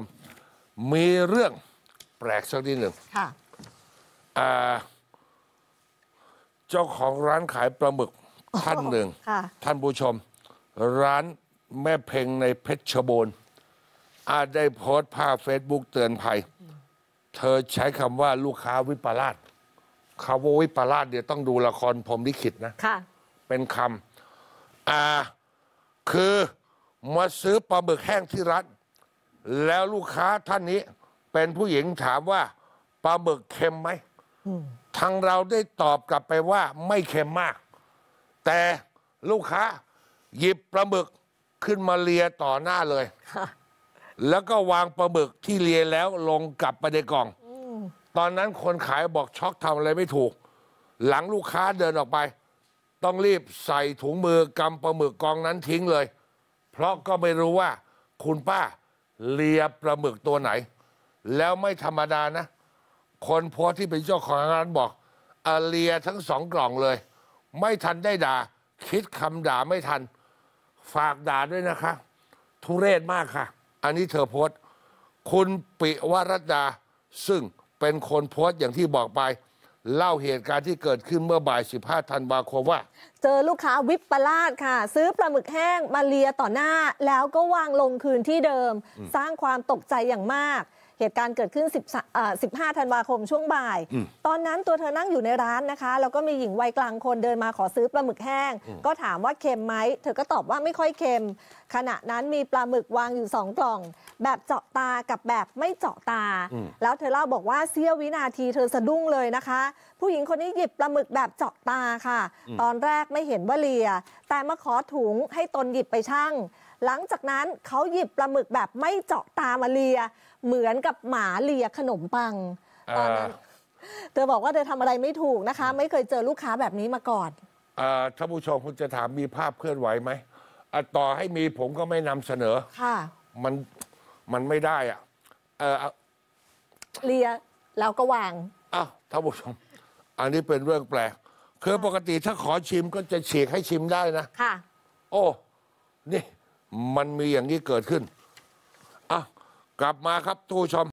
มมีเรื่องแปลกสักนิดหนึ่งเจ้าของร้านขายปลาหมึกท่านหนึ่งท่านผู้ชม ร้านแม่เพ่งในเพชรบูรณ์อาจได้โพสต์ภาพเฟซบุ๊กเตือนภัย เธอใช้คำว่าลูกค้าวิปลาสคำว่าวิปลาสเดี๋ยวต้องดูละครพรมลิขิตนะะเป็นคำอ่าคือมาซื้อปลาหมึกแห้งที่ร้านแล้วลูกค้าท่านนี้ เป็นผู้หญิงถามว่าปลาหมึกเค็มไหมทางเราได้ตอบกลับไปว่าไม่เค็มมาก แต่ลูกค้าหยิบปลาหมึกขึ้นมาเลียต่อหน้าเลยแล้วก็วางปลาหมึกที่เลียแล้วลงกลับไปในกล่องตอนนั้นคนขายบอกช็อกทำอะไรไม่ถูก หลังลูกค้าเดินออกไป ต้องรีบใส่ถุงมือกำปลาหมึกกองนั้นทิ้งเลย เพราะก็ไม่รู้ว่า คุณป้าเลียปลาหมึกตัวไหน แล้วไม่ธรรมดานะ คนโพสที่เป็นเจ้าของร้านบอกอเลียทั้งสองกล่องเลย ไม่ทันได้ด่า คิดคำด่าไม่ทันฝากด่าด้วยนะคะ ทุเรศมากค่ะ อันนี้เธอโพสคุณปิวรัตดาซึ่งเป็นคนโพสอย่างที่บอกไปเล่าเหตุการณ์ที่เกิดขึ้นเมื่อบ่าย 15ธันวาคมว่า เจอลูกค้าวิปปลาสค่ะ ซื้อปลาหมึกแห้งมาเลียต่อหน้า แล้วก็วางลงคืนที่เดิม สร้างความตกใจอย่างมากเหตุการณ์เกิดขึ้น 1 5 ธันวาคมช่วงบ่าย ตอนนั้นตัวเธอนั่งอยู่ในร้านนะคะ แล้วก็มีหญิงวัยกลางคนเดินมาขอซื้อปลาหมึกแห้ง ก็ถามว่าเค็มไหม เธอก็ตอบว่าไม่ค่อยเค็ม ขณะนั้นมีปลาหมึกวางอยู่2กล่อง แบบเจาะตากับแบบไม่เจาะตา แล้วเธอเล่าบอกว่า เสี้ยววินาทีเธอสะดุ้งเลยนะคะ ผู้หญิงคนนี้หยิบปลาหมึกแบบเจาะตาค่ะ ตอนแรกไม่เห็นว่าเลีย แต่มาขอถุงให้ตนหยิบไปช่างหลังจากนั้นเขาหยิบปลาหมึกแบบไม่เจาะตามาเลีย เหมือนกับหมาเลียขนมปังตอนนั้นเธอบอกว่าเธอทำอะไรไม่ถูกนะคะ ไม่เคยเจอลูกค้าแบบนี้มาก่อนท่านผู้ชมคุณจะถามมีภาพเคลื่อนไหวไหมต่อให้มีผมก็ไม่นำเสนอ ค่ะ มันมันไม่ได้อ่ะเลียแล้วก็วางอ้าวท่านผู้ชม อันนี้เป็นเรื่องแปลกคือปกติถ้าขอชิมก็จะเฉีกให้ชิมได้นะค่ะโอ้นี่มันมีอย่างนี้เกิดขึ้น อ่ะ กลับมาครับทูชม